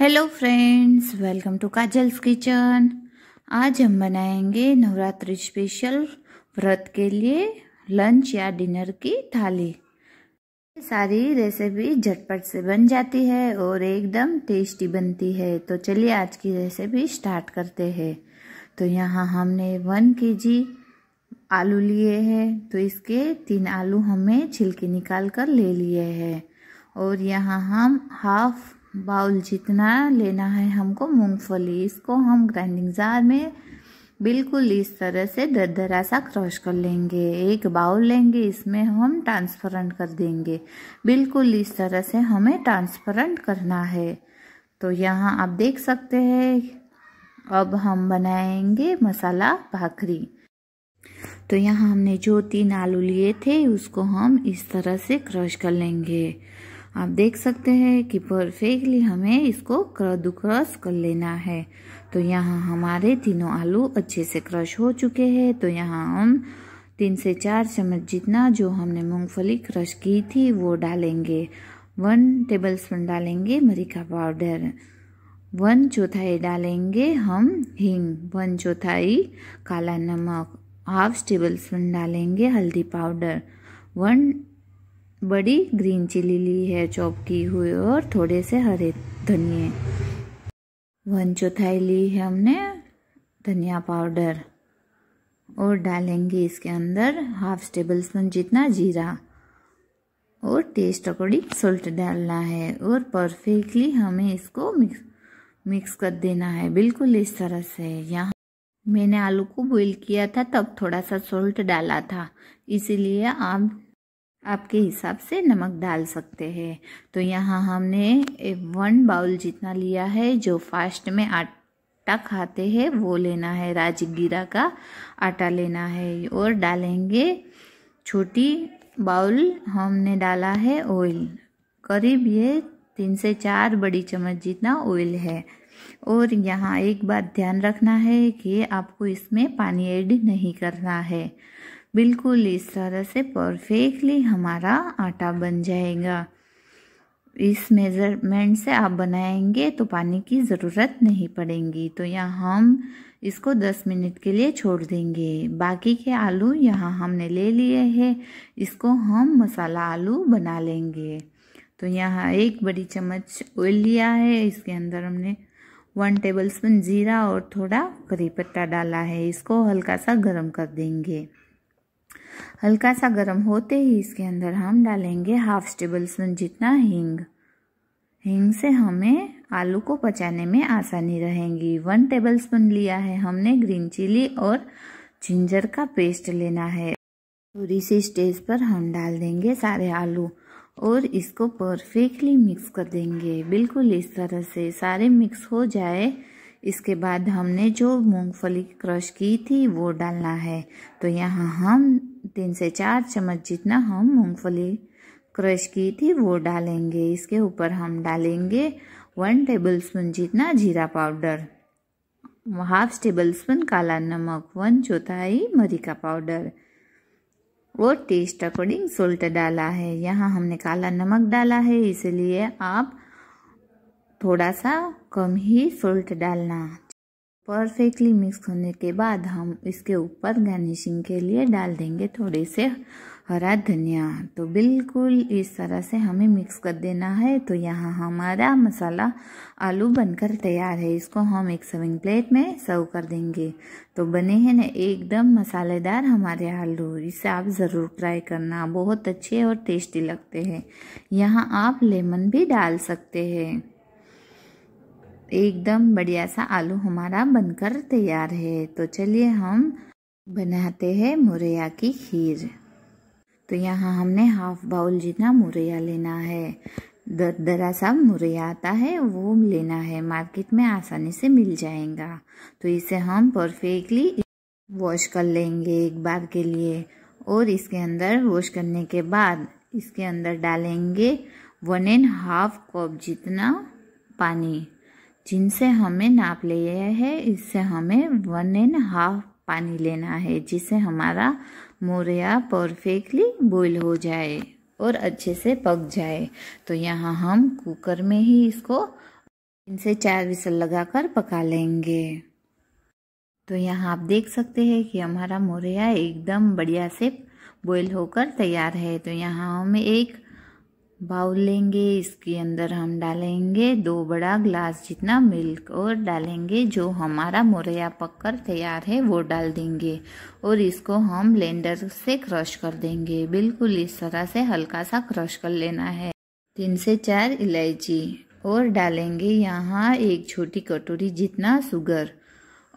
hello friends welcome to Kajal's kitchen आज हम बनाएंगे नवरात्रि स्पेशल व्रत के लिए लंच या डिनर की थाली सारी रेसिपी झटपट से बन जाती है और एकदम टेस्टी बनती है तो चलिए आज की रेसिपी स्टार्ट करते हैं तो यहाँ हमने वन के जी आलू लिए हैं तो इसके तीन आलू हमें छिलके निकाल कर ले लिए हैं और यहाँ हम हाफ बाउल जितना लेना है हमको मूंगफली इसको हम ग्राइंडिंग जार में बिल्कुल इस तरह से दरदरा सा क्रश कर लेंगे एक बाउल लेंगे इसमें हम ट्रांसपेरेंट कर देंगे बिल्कुल इस तरह से हमें ट्रांसपेरेंट करना है तो यहाँ आप देख सकते हैं अब हम बनाएंगे मसाला भाखरी तो यहाँ हमने जो तीन आलू लिए थे उसको हम इस तरह से क्रश कर लेंगे आप देख सकते हैं कि परफेक्टली हमें इसको क्रदू क्रश कर लेना है तो यहाँ हमारे तीनों आलू अच्छे से क्रश हो चुके हैं तो यहाँ हम तीन से चार चम्मच जितना जो हमने मूंगफली क्रश की थी वो डालेंगे वन टेबल स्पून डालेंगे मरीका पाउडर वन चौथाई डालेंगे हम हींग वन चौथाई काला नमक हाफ टेबल स्पून डालेंगे हल्दी पाउडर वन बड़ी ग्रीन चिली ली है चॉप की हुई और थोड़े से हरे धनिए वन चौथाई ली है हमने धनिया पाउडर और डालेंगे इसके अंदर हाफ टेबल स्पून जितना जीरा और टेस्ट अकॉर्डिंग सोल्ट डालना है और परफेक्टली हमें इसको मिक्स मिक्स कर देना है बिल्कुल इस तरह से यहाँ मैंने आलू को बॉईल किया था तब थोड़ा सा सोल्ट डाला था इसीलिए आप आपके हिसाब से नमक डाल सकते हैं तो यहाँ हमने वन बाउल जितना लिया है जो फास्ट में आटा खाते हैं वो लेना है राजगीरा का आटा लेना है और डालेंगे छोटी बाउल हमने डाला है ऑयल करीब ये तीन से चार बड़ी चम्मच जितना ऑयल है और यहाँ एक बात ध्यान रखना है कि आपको इसमें पानी ऐड नहीं करना है बिल्कुल इस तरह से परफेक्टली हमारा आटा बन जाएगा इस मेज़रमेंट से आप बनाएंगे तो पानी की ज़रूरत नहीं पड़ेगी तो यहाँ हम इसको 10 मिनट के लिए छोड़ देंगे बाकी के आलू यहाँ हमने ले लिए हैं इसको हम मसाला आलू बना लेंगे तो यहाँ एक बड़ी चम्मच ऑयल लिया है इसके अंदर हमने वन टेबल स्पून जीरा और थोड़ा करी पत्ता डाला है इसको हल्का सा गर्म कर देंगे हल्का सा गर्म होते ही इसके अंदर हम डालेंगे हाफ टेबल स्पून जितना हींग हींग से हमें आलू को पचाने में आसानी रहेगी वन टेबल स्पून लिया है हमने ग्रीन चिली और जिंजर का पेस्ट लेना है और इसी स्टेज पर हम डाल देंगे सारे आलू और इसको परफेक्टली मिक्स कर देंगे बिल्कुल इस तरह से सारे मिक्स हो जाए इसके बाद हमने जो मूंगफली क्रश की थी वो डालना है तो यहाँ हम तीन से चार चम्मच जितना हम मूंगफली क्रश की थी वो डालेंगे इसके ऊपर हम डालेंगे वन टेबल स्पून जितना जीरा पाउडर हाफ टेबल स्पून काला नमक वन चौथाई मरी का पाउडर और टेस्ट अकॉर्डिंग सोल्ट डाला है यहाँ हमने काला नमक डाला है इसलिए आप थोड़ा सा कम ही सोल्ट डालना परफेक्टली मिक्स होने के बाद हम इसके ऊपर गार्निशिंग के लिए डाल देंगे थोड़े से हरा धनिया तो बिल्कुल इस तरह से हमें मिक्स कर देना है तो यहाँ हमारा मसाला आलू बनकर तैयार है इसको हम एक सर्विंग प्लेट में सर्व कर देंगे तो बने हैं ना एकदम मसालेदार हमारे आलू इसे आप ज़रूर ट्राई करना बहुत अच्छे और टेस्टी लगते हैं यहाँ आप लेमन भी डाल सकते हैं एकदम बढ़िया सा आलू हमारा बनकर तैयार है तो चलिए हम बनाते हैं मुरैया की खीर तो यहाँ हमने हाफ बाउल जितना मुरैया लेना है दर दरा सा मुरैया आता है वो लेना है मार्केट में आसानी से मिल जाएगा तो इसे हम परफेक्टली वॉश कर लेंगे एक बार के लिए और इसके अंदर वॉश करने के बाद इसके अंदर डालेंगे वन एंड हाफ कप जितना पानी जिनसे हमें नाप ले है इससे हमें वन एंड हाफ पानी लेना है जिससे हमारा मोरिया परफेक्टली बॉईल हो जाए और अच्छे से पक जाए तो यहाँ हम कुकर में ही इसको इनसे चार विसल लगाकर पका लेंगे तो यहाँ आप देख सकते हैं कि हमारा मोरिया एकदम बढ़िया से बॉईल होकर तैयार है तो यहाँ हमें एक बाउल लेंगे इसके अंदर हम डालेंगे दो बड़ा ग्लास जितना मिल्क और डालेंगे जो हमारा मुरैया पककर तैयार है वो डाल देंगे और इसको हम ब्लेंडर से क्रश कर देंगे बिल्कुल इस तरह से हल्का सा क्रश कर लेना है तीन से चार इलायची और डालेंगे यहाँ एक छोटी कटोरी जितना शुगर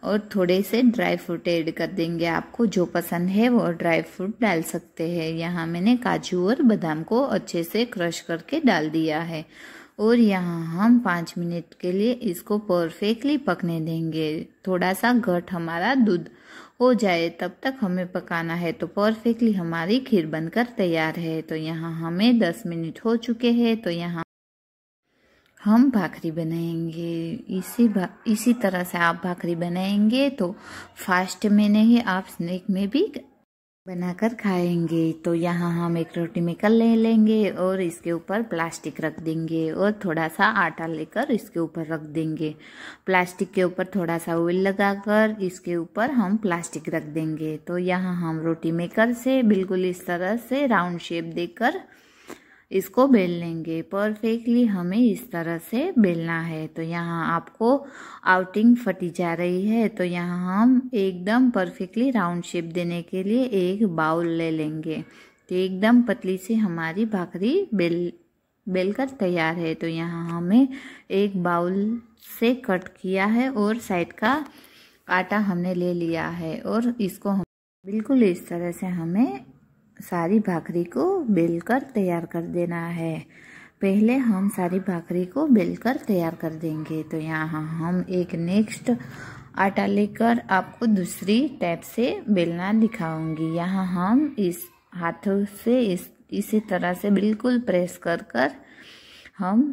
और थोड़े से ड्राई फ्रूट ऐड कर देंगे आपको जो पसंद है वो ड्राई फ्रूट डाल सकते हैं यहाँ मैंने काजू और बादाम को अच्छे से क्रश करके डाल दिया है और यहाँ हम पाँच मिनट के लिए इसको परफेक्टली पकने देंगे थोड़ा सा घट हमारा दूध हो जाए तब तक हमें पकाना है तो परफेक्टली हमारी खीर बनकर तैयार है तो यहाँ हमें दस मिनट हो चुके हैं तो यहाँ हम भाखरी बनाएंगे इसी भा इसी तरह से आप भाखरी बनाएंगे तो फास्ट में नहीं आप स्नैक में भी बनाकर खाएंगे तो यहाँ हम एक रोटी में कल ले लेंगे और इसके ऊपर प्लास्टिक रख देंगे और थोड़ा सा आटा लेकर इसके ऊपर रख देंगे प्लास्टिक के ऊपर थोड़ा सा ऑयल लगाकर इसके ऊपर हम प्लास्टिक रख देंगे तो यहाँ हम रोटी मेकर से बिल्कुल इस तरह से राउंड शेप देकर इसको बेल लेंगे परफेक्टली हमें इस तरह से बेलना है तो यहाँ आपको आउटिंग फटी जा रही है तो यहाँ हम एकदम परफेक्टली राउंड शेप देने के लिए एक बाउल ले लेंगे तो एकदम पतली से हमारी भाखरी बेल बेल कर तैयार है तो यहाँ हमें एक बाउल से कट किया है और साइड का आटा हमने ले लिया है और इसको हम बिल्कुल इस तरह से हमें सारी भाखरी को बेलकर तैयार कर देना है पहले हम सारी भाखरी को बेलकर तैयार कर देंगे तो यहाँ हम एक नेक्स्ट आटा लेकर आपको दूसरी टैप से बेलना दिखाऊंगी यहाँ हम इस हाथों से इस इसी तरह से बिल्कुल प्रेस कर कर हम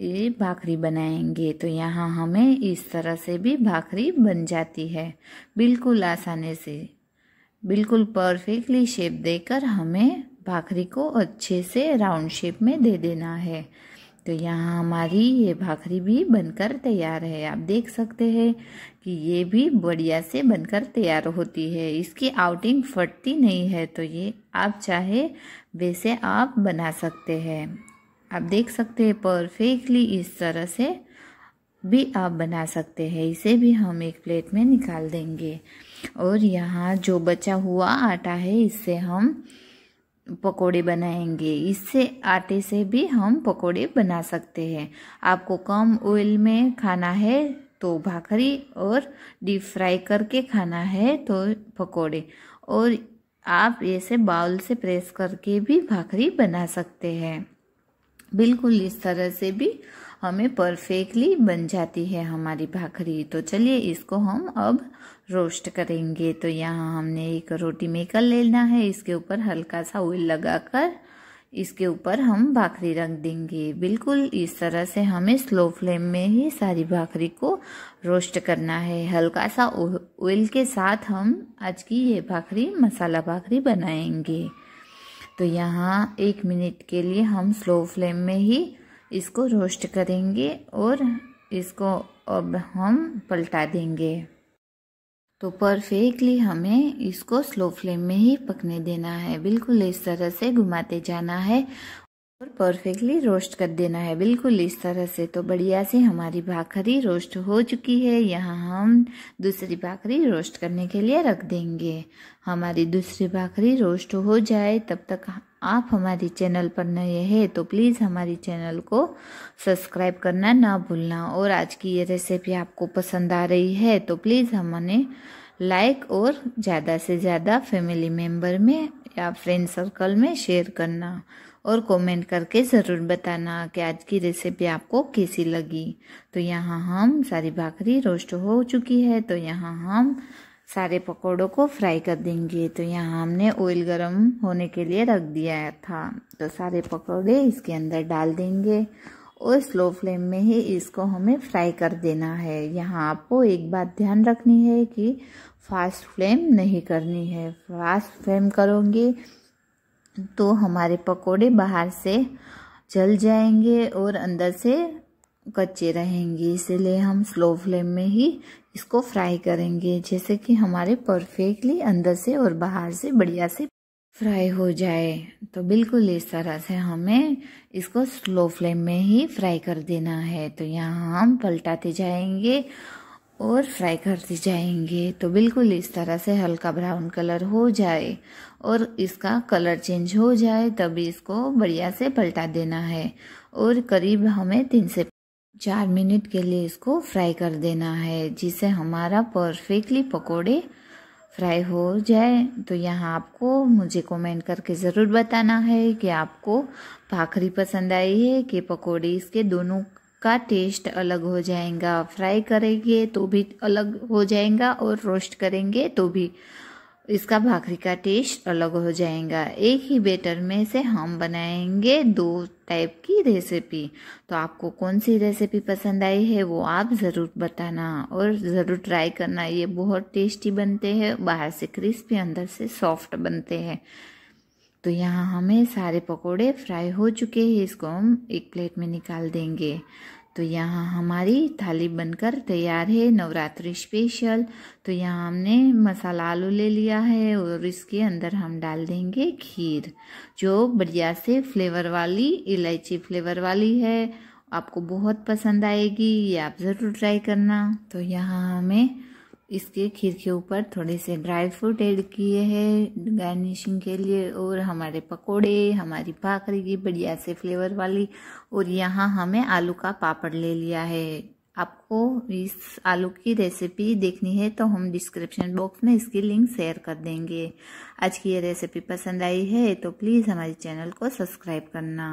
ये भाखरी बनाएंगे तो यहाँ हमें इस तरह से भी भाखरी बन जाती है बिल्कुल आसानी से बिल्कुल परफेक्टली शेप देकर हमें भाखरी को अच्छे से राउंड शेप में दे देना है तो यहाँ हमारी ये भाखरी भी बनकर तैयार है आप देख सकते हैं कि ये भी बढ़िया से बनकर तैयार होती है इसकी आउटिंग फटती नहीं है तो ये आप चाहे वैसे आप बना सकते हैं आप देख सकते हैं परफेक्टली इस तरह से भी आप बना सकते हैं इसे भी हम एक प्लेट में निकाल देंगे और यहाँ जो बचा हुआ आटा है इससे हम पकोड़े बनाएंगे इससे आटे से भी हम पकोड़े बना सकते हैं आपको कम ऑयल में खाना है तो भाखरी और डीप फ्राई करके खाना है तो पकोड़े और आप ऐसे बाउल से प्रेस करके भी भाखरी बना सकते हैं बिल्कुल इस तरह से भी हमें परफेक्टली बन जाती है हमारी भाखरी तो चलिए इसको हम अब रोस्ट करेंगे तो यहाँ हमने एक रोटी मेकर लेना है इसके ऊपर हल्का सा ऑयल लगाकर इसके ऊपर हम भाखरी रख देंगे बिल्कुल इस तरह से हमें स्लो फ्लेम में ही सारी भाखरी को रोस्ट करना है हल्का सा ऑयल के साथ हम आज की ये भाखरी मसाला भाखरी बनाएंगे तो यहाँ एक मिनट के लिए हम स्लो फ्लेम में ही इसको रोस्ट करेंगे और इसको अब हम पलटा देंगे तो परफेक्टली हमें इसको स्लो फ्लेम में ही पकने देना है बिल्कुल इस तरह से घुमाते जाना है और परफेक्टली रोस्ट कर देना है बिल्कुल इस तरह से तो बढ़िया से हमारी भाखरी रोस्ट हो चुकी है यहाँ हम दूसरी भाखरी रोस्ट करने के लिए रख देंगे हमारी दूसरी भाखरी रोस्ट हो जाए तब तक आप हमारे चैनल पर नए हैं तो प्लीज़ हमारी चैनल को सब्सक्राइब करना ना भूलना और आज की ये रेसिपी आपको पसंद आ रही है तो प्लीज़ हमने लाइक और ज़्यादा से ज़्यादा फैमिली मेम्बर में या फ्रेंड सर्कल में शेयर करना और कमेंट करके ज़रूर बताना कि आज की रेसिपी आपको कैसी लगी तो यहाँ हम सारी भाखरी रोस्ट हो चुकी है तो यहाँ हम सारे पकौड़ों को फ्राई कर देंगे तो यहाँ हमने ऑयल गरम होने के लिए रख दिया था तो सारे पकौड़े इसके अंदर डाल देंगे और स्लो फ्लेम में ही इसको हमें फ्राई कर देना है यहाँ आपको एक बात ध्यान रखनी है कि फास्ट फ्लेम नहीं करनी है फास्ट फ्लेम करोगे तो हमारे पकोड़े बाहर से जल जाएंगे और अंदर से कच्चे रहेंगे इसलिए हम स्लो फ्लेम में ही इसको फ्राई करेंगे जैसे कि हमारे परफेक्टली अंदर से और बाहर से बढ़िया से फ्राई हो जाए तो बिल्कुल इस तरह से हमें इसको स्लो फ्लेम में ही फ्राई कर देना है तो यहाँ हम पलटाते जाएंगे और फ्राई करते जाएंगे तो बिल्कुल इस तरह से हल्का ब्राउन कलर हो जाए और इसका कलर चेंज हो जाए तभी इसको बढ़िया से पलटा देना है और करीब हमें तीन से चार मिनट के लिए इसको फ्राई कर देना है जिससे हमारा परफेक्टली पकोड़े फ्राई हो जाए तो यहाँ आपको मुझे कमेंट करके ज़रूर बताना है कि आपको भाखरी पसंद आई है कि पकोड़े इसके दोनों का टेस्ट अलग हो जाएगा फ्राई करेंगे तो भी अलग हो जाएगा और रोस्ट करेंगे तो भी इसका भाखरी का टेस्ट अलग हो जाएगा एक ही बेटर में से हम बनाएंगे दो टाइप की रेसिपी तो आपको कौन सी रेसिपी पसंद आई है वो आप ज़रूर बताना और ज़रूर ट्राई करना ये बहुत टेस्टी बनते हैं बाहर से क्रिस्पी अंदर से सॉफ्ट बनते हैं तो यहाँ हमें सारे पकोड़े फ्राई हो चुके हैं इसको हम एक प्लेट में निकाल देंगे तो यहाँ हमारी थाली बनकर तैयार है नवरात्रि स्पेशल तो यहाँ हमने मसाला आलू ले लिया है और इसके अंदर हम डाल देंगे खीर जो बढ़िया से फ्लेवर वाली इलायची फ्लेवर वाली है आपको बहुत पसंद आएगी ये आप ज़रूर ट्राई करना तो यहाँ हमें इसके खीर के ऊपर थोड़े से ड्राई फ्रूट ऐड किए हैं गार्निशिंग के लिए और हमारे पकोड़े हमारी भाखरी की बढ़िया से फ्लेवर वाली और यहाँ हमें आलू का पापड़ ले लिया है आपको इस आलू की रेसिपी देखनी है तो हम डिस्क्रिप्शन बॉक्स में इसकी लिंक शेयर कर देंगे आज की ये रेसिपी पसंद आई है तो प्लीज़ हमारे चैनल को सब्सक्राइब करना